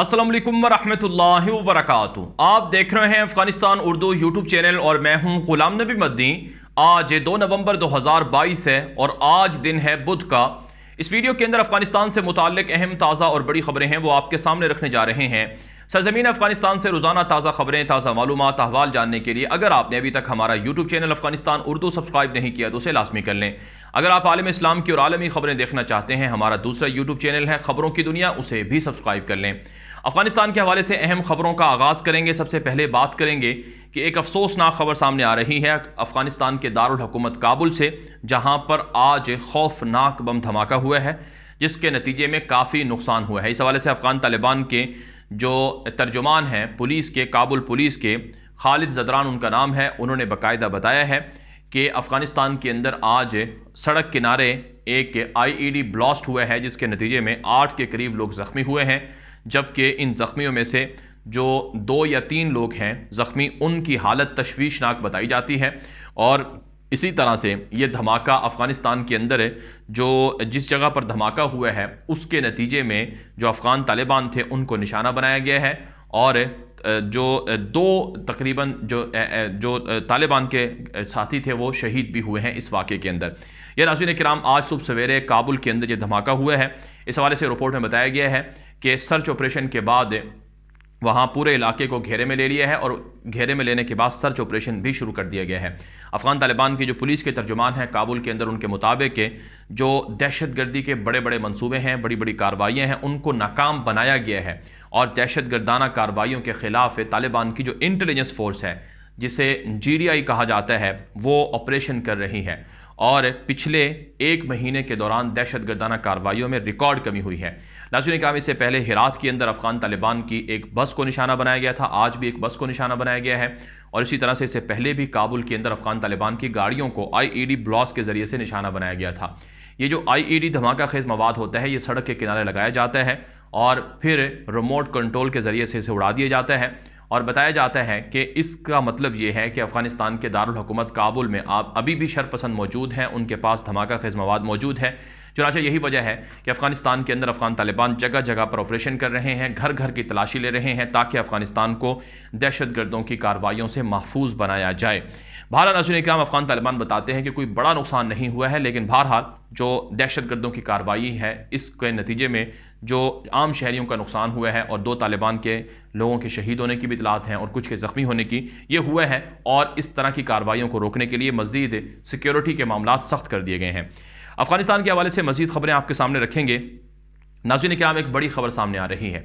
असलम वरहमल वरक आप देख रहे हैं अफगानिस्तान उर्दू यूट्यूब चैनल और मैं हूं गुलाम नबी मद्दी आज दो नवंबर 2022 है और आज दिन है बुध का इस वीडियो के अंदर अफगानिस्तान से मुतक अहम ताज़ा और बड़ी खबरें हैं वो आपके सामने रखने जा रहे हैं सरजमीन अफगानिस्तान से रोज़ाना ताज़ा खबरें ताज़ा मालूम अहवाल जानने के लिए अगर आपने अभी तक हमारा YouTube channel Afghanistan Urdu subscribe नहीं किया तो उसे लाजमी कर लें अगर आप आलम इस्लाम की और आलमी खबरें देखना चाहते हैं हमारा दूसरा यूट्यूब चैनल है खबरों की दुनिया उसे भी सब्सक्राइब कर लें अफगानिस्तान के हवाले से अहम खबरों का आगाज़ करेंगे सबसे पहले बात करेंगे कि एक अफसोसनाक खबर सामने आ रही है अफगानिस्तान के दारकूमत काबुल से जहाँ पर आज खौफनाक बम धमाका हुआ है जिसके नतीजे में काफ़ी नुकसान हुआ है इस हवाले से अफ़गान तालिबान के जो तर्जुमान हैं पुलिस के काबुल पुलिस के खालिद जदरान उनका नाम है उन्होंने बाकायदा बताया है कि अफ़गानिस्तान के अंदर आज सड़क किनारे एक आईईडी ब्लास्ट e हुआ है जिसके नतीजे में आठ के करीब लोग ज़ख्मी हुए हैं जबकि इन ज़ख्मियों में से जो दो या तीन लोग हैं ज़ख्मी उनकी हालत तशवीशनाक बताई जाती है और इसी तरह से ये धमाका अफ़गानिस्तान के अंदर है जो जिस जगह पर धमाका हुआ है उसके नतीजे में जो अफ़गान तालिबान थे उनको निशाना बनाया गया है और जो दो तकरीबन जो जो तालिबान के साथी थे वो शहीद भी हुए हैं इस वाक़े के अंदर यह नाजिन कराम आज सुबह सवेरे काबुल के अंदर ये धमाका हुआ है इस हवाले से रिपोर्ट में बताया गया है के सर्च ऑपरेशन के बाद वहाँ पूरे इलाके को घेरे में ले लिया है और घेरे में लेने के बाद सर्च ऑपरेशन भी शुरू कर दिया गया है अफ़गान तालिबान की जो पुलिस के तर्जुमान हैं काबुल के अंदर उनके मुताबिक जो दहशत गर्दी के बड़े बड़े मनसूबे हैं बड़ी बड़ी कार्रवाइयाँ हैं उनको नाकाम बनाया गया है और दहशत गर्दाना कार्रवाइयों के ख़िलाफ़ तालिबान की जो इंटेलिजेंस फोर्स है जिसे जी कहा जाता है वो ऑपरेशन कर रही है और पिछले एक महीने के दौरान दहशत गर्दाना कार्रवाइयों में रिकॉर्ड कमी हुई है नाजुन कराम इससे पहले हिरात के अंदर अफगान तालिबान की एक बस को निशाना बनाया गया था आज भी एक बस को निशाना बनाया गया है और इसी तरह से इससे पहले भी काबुल के अंदर अफगान तालिबान की गाड़ियों को आई ई e डी ब्लॉस के जरिए से निशाना बनाया गया था ये जो आई ई डी धमाका खेज मवाद होता है ये सड़क के किनारे लगाया जाता है और फिर रिमोट कंट्रोल के ज़रिए से इसे उड़ा दिया जाता है और बताया जाता है कि इसका मतलब ये है कि अफ़गानिस्तान के दारकूमत काबुल में आप अभी भी शरपसंद मौजूद हैं उनके पास धमाका खेज मवाद मौजूद है चुनाचा यही वजह है कि अफ़गानिस्तान के अंदर अफ़गान तालिबान जगह जगह पर ऑपरेशन कर रहे हैं घर घर की तलाशी ले रहे हैं ताकि अफ़गानिस्तान को दहशत गर्दों की कार्रवाइयों से महफूज बनाया जाए भारत नजर अफ़गान तालिबान बताते हैं कि कोई बड़ा नुकसान नहीं हुआ है लेकिन बहरहाल जो दहशत गर्दों की कार्रवाई है इसके नतीजे में जो आम शहरीों का नुकसान हुआ है और दो तालिबान के लोगों के शहीद होने की भी इतलात हैं और कुछ के ज़ख्मी होने की ये हुआ है और इस तरह की कार्रवाईों को रोकने के लिए मज़ीद सिक्योरिटी के मामला सख्त कर दिए गए हैं अफ़गानिस्तान के हवाले से मज़ीद खबरें आपके सामने रखेंगे नाजिन कराम एक बड़ी खबर सामने आ रही है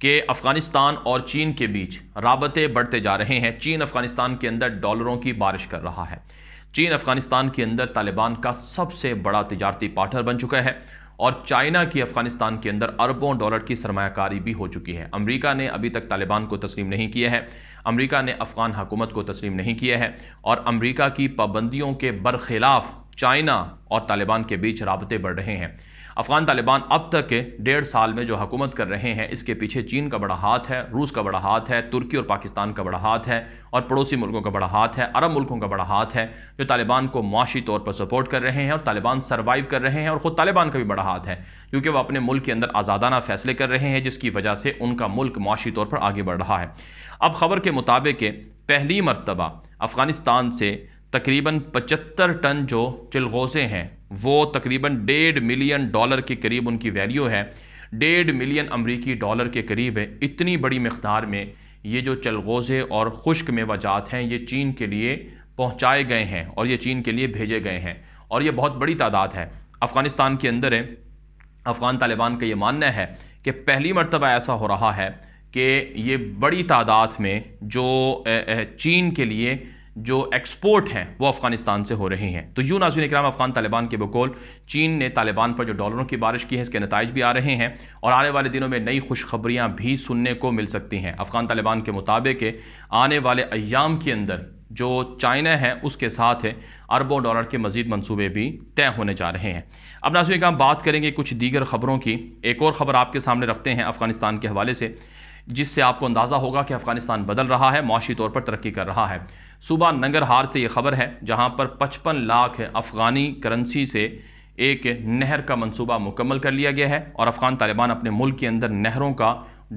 कि अफ़गानिस्तान और चीन के बीच रबते बढ़ते जा रहे हैं चीन अफ़गानिस्तान के अंदर डॉलरों की बारिश कर रहा है चीन अफ़गानिस्तान के अंदर तालिबान का सबसे बड़ा तजारती पार्टनर बन चुका है और चाइना की अफ़गानिस्तान के अंदर अरबों डॉलर की सरमाकारी भी हो चुकी है अमेरिका ने अभी तक तालिबान को तस्लीम नहीं किया है अमेरिका ने अफ़गान हुकूमत को तस्लीम नहीं किया है और अमेरिका की पाबंदियों के बरखिलाफ़ चाइना और तालिबान के बीच रबते बढ़ रहे हैं अफगान तालिबान अब तक के डेढ़ साल में जो हकूमत कर रहे हैं इसके पीछे चीन का बड़ा हाथ है रूस का बड़ा हाथ है तुर्की और पाकिस्तान का बड़ा हाथ है और पड़ोसी मुल्कों का बड़ा हाथ है अरब मुल्कों का बड़ा हाथ है जो तालिबान को माशी तौर पर सपोर्ट कर रहे हैं और तालिबान सर्वाइव कर रहे हैं और ख़ुद तालिबान का भी बड़ा हाथ है क्योंकि वह अपने मुल्क के अंदर आज़ादाना फैसले कर रहे हैं जिसकी वजह से उनका मुल्क माशी तौर पर आगे बढ़ रहा है अब खबर के मुताबिक पहली मरतबा अफ़गानिस्तान से तकरीबन 75 टन जो चिलगोसे हैं वो तकरीबन डेढ़ मिलियन डॉलर के करीब उनकी वैल्यू है डेढ़ मिलियन अमरीकी डॉलर के करीब है इतनी बड़ी मकदार में ये जो चलगोज़े और खुश्क मेवाजात हैं ये चीन के लिए पहुँचाए गए हैं और ये चीन के लिए भेजे गए हैं और ये बहुत बड़ी तादाद है अफ़गानिस्तान के अंदर है अफ़गान तालिबान का ये मानना है कि पहली मरतबा ऐसा हो रहा है कि ये बड़ी तादाद में जो चीन के लिए जो एक्सपोर्ट हैं वो अफगानिस्तान से हो रही हैं तो यूँ नाजुन इक्राम अफगान तालिबान के बकौल चीन ने तालिबान पर जो डॉलरों की बारिश की है इसके नतज भी आ रहे हैं और आने वाले दिनों में नई खुशखबरियाँ भी सुनने को मिल सकती हैं अफगान तालिबान के मुताबिक आने वाले अयाम के अंदर जो चाइना है उसके साथ है अरबों डॉलर के मजीद मनसूबे भी तय होने जा रहे हैं अब नाजुक इक्राम बात करेंगे कुछ दीगर खबरों की एक और ख़बर आपके सामने रखते हैं अफगानिस्तान के हवाले से जिससे आपको अंदाज़ा होगा कि अफगानिस्तान बदल रहा है माशी तौर पर तरक्की कर रहा है सूबा नंगरहार से ये खबर है जहाँ पर पचपन लाख अफगानी करेंसी से एक नहर का मनसूबा मुकम्मल कर लिया गया है और अफगान तालिबान अपने मुल्क के अंदर नहरों का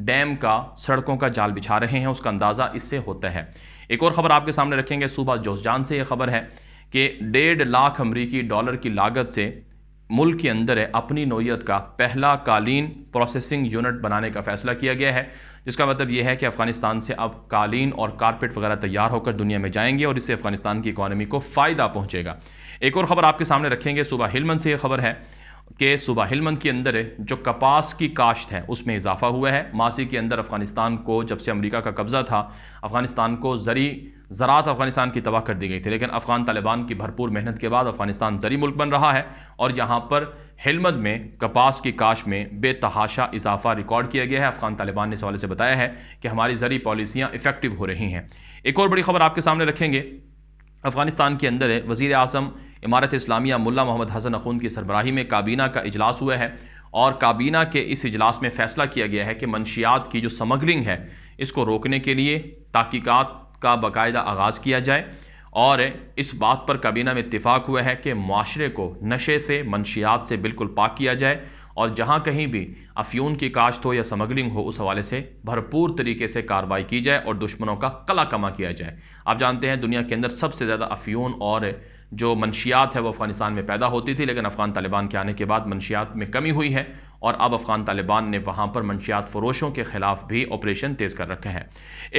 डैम का सड़कों का जाल बिछा रहे हैं उसका अंदाज़ा इससे होता है एक और ख़बर आपके सामने रखेंगे सूबा जोसजान से यह खबर है कि डेढ़ लाख अमरीकी डॉलर की लागत से मुल्क के अंदर है अपनी नोयत का पहला कालीन प्रोसेसिंग यूनिट बनाने का फैसला किया गया है जिसका मतलब यह है कि अफ़गानिस्तान से अब कालीन और कारपेट वगैरह तैयार होकर दुनिया में जाएंगे और इससे अफ़गानिस्तान की इकानमी को फ़ायदा पहुँचेगा एक और ख़बर आपके सामने रखेंगे सुबह हिलमन से यह खबर है के सुबह हिलमंद के अंदर जो कपास की काश्त है उसमें इजाफा हुआ है मासी के अंदर अफ़गानिस्तान को जब से अमेरिका का कब्ज़ा था अफ़गानिस्तान को ज़री ज़रात अफ़गानिस्तान की तबाह कर दी गई थी लेकिन अफ़गान तालिबान की भरपूर मेहनत के बाद अफ़गानिस्तान ज़री मुल्क बन रहा है और यहाँ पर हिलमंद में कपास की काश में बेतहाशा इजाफा रिकॉर्ड किया गया है अफ़गान तालिबान ने इस हवाले से बताया है कि हमारी ज़री पॉलिसियाँ इफ़ेक्टिव हो रही हैं एक और बड़ी खबर आपके सामने रखेंगे अफ़गानिस्तान के अंदर वज़ी अजम इमारत इस्लामिया मुल्ला मोहम्मद हसन अखून की सरबराही में काबीना का इजलास हुआ है और काबीना के इस इजलास में फ़ैसला किया गया है कि मनशियात की जो समगलिंग है इसको रोकने के लिए तहकीक़ात का बाकायदा आगाज़ किया जाए और इस बात पर काबीना में इतफ़ाक़ हुआ है कि माशरे को नशे से मनशियात से बिल्कुल पाक किया जाए और जहाँ कहीं भी अफ्यून की काश्त हो या स्मगलिंग हो उस हवाले से भरपूर तरीके से कार्रवाई की जाए और दुश्मनों का कला कमा किया जाए आप जानते हैं दुनिया के अंदर सबसे ज़्यादा अफ्यून और जो मनशियात है वो अफ़गानिस्तान में पैदा होती थी लेकिन अफ़गान तालिबान के आने के बाद मनशियात में कमी हुई है और अब अफ़गान तालिबान ने वहाँ पर मनशियात फरोशों के ख़िलाफ़ भी ऑपरेशन तेज़ कर रखे हैं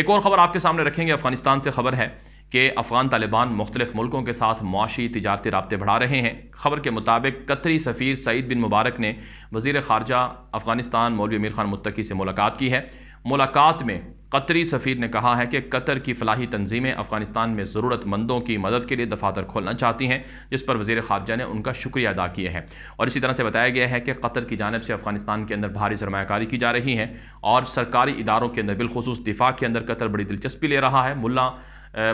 एक और ख़बर आपके सामने रखेंगे अफ़गानिस्तान से ख़बर है कि अफ़गान तालिबान मुख्तलिफ़ मुल्कों के साथ मुआशी तजारती रबते बढ़ा रहे हैं ख़बर के मुताबिक कतरी सफ़ीर सईद बिन मुबारक ने वज़ी ख़ारजा अफ़गानिस्तान मौलवी मीर ख़ान मुत्तकी से मुलाकात की है मुलाकात में कतरी सफ़ीर ने कहा है कि कतर की फलाही तंजीमें अफ़गानिस्तान में ज़रूरतमंदों की मदद के लिए दफातर खोलना चाहती हैं जिस पर वजीर खारजा ने उनका शुक्रिया अदा किया है और इसी तरह से बताया गया है कि कतर की जानब से अफ़गानिस्तान के अंदर भारी सरमाकारी की जा रही है और सरकारी इदारों के अंदर बिलखसूस दिफा के अंदर कतर बड़ी दिलचस्पी ले रहा है मुला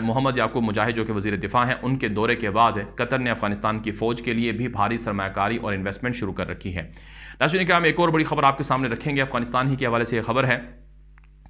मोहम्मद याकूब मुजाहिद जो कि वजीर दिफा हैं उनके दौरे के बाद कतर ने अफगानिस्तान की फ़ौज के लिए भी भारी सरमाकारी और इन्वेस्टमेंट शुरू कर रखी है नाशिन क्या हम एक और बड़ी खबर आपके सामने रखेंगे अफगानिस्तान ही के हवाले से यह खबर है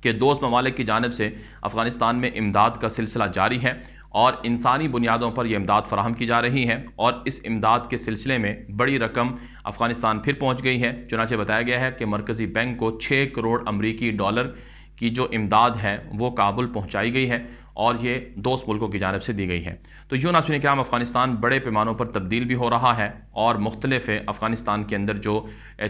के दोस्त ममालिक की जानब से अफ़गानिस्तान में इमदाद का सिलसिला जारी है और इंसानी बुनियादों पर यह इमदाद फराहम की जा रही है और इस इमदाद के सिलसिले में बड़ी रकम अफ़गानिस्तान फिर पहुँच गई है चुनाचे बताया गया है कि मरकज़ी बैंक को छः करोड़ अमरीकी डॉलर की जो इमदाद है वो काबुल पहुँचाई गई है और ये दोस्त मुल्कों की जानब से दी गई है तो यूँ नासुन कराम अफ़गानिस्तान बड़े पैमानों पर तब्दील भी हो रहा है और मुख्तलफ़ अफ़गानिस्तान के अंदर जो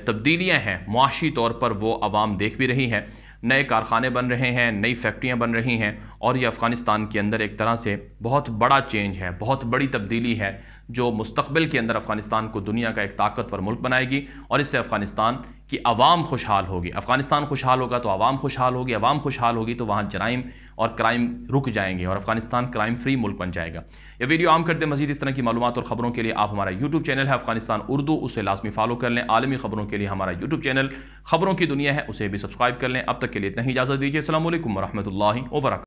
तब्दीलियाँ हैं मुआशी तौर पर वो आवाम देख भी रही हैं नए कारखाने बन रहे हैं नई फैक्ट्रियाँ बन रही हैं और ये अफ़गानिस्तान के अंदर एक तरह से बहुत बड़ा चेंज है बहुत बड़ी तब्दीली है जो मुस्तबिल के अंदर अफ़गानिस्तान को दुनिया का एक ताकतवर मुल्क बनाएगी और इससे अफ़गानिस्तान कि आवाम खुशहाल होगी अफ़गानिस्तान खुशहाल होगा तो आवाम खुशहाल होगी आवाम खुशहाल होगी तो वहाँ जराइम और क्राइम रुक जाएंगे और अफ़गानिस्तान क्राइम फ्री मुल्क बन जाएगा यह वीडियो आम करते मजीद इस तरह की मालूम और ख़बरों के लिए आप हमारा यूट्यूब चैनल है अफ़गानिस्तान उर्दू उसे लाजमी फॉलो कर लें आलमी ख़बरों के लिए हमारा यूट्यूब चैनल ख़बरों की दुनिया है उसे भी सब्सक्राइब कर लें अब तक के लिए इतना ही इजाज़त दीजिए असल वरहमल वर्क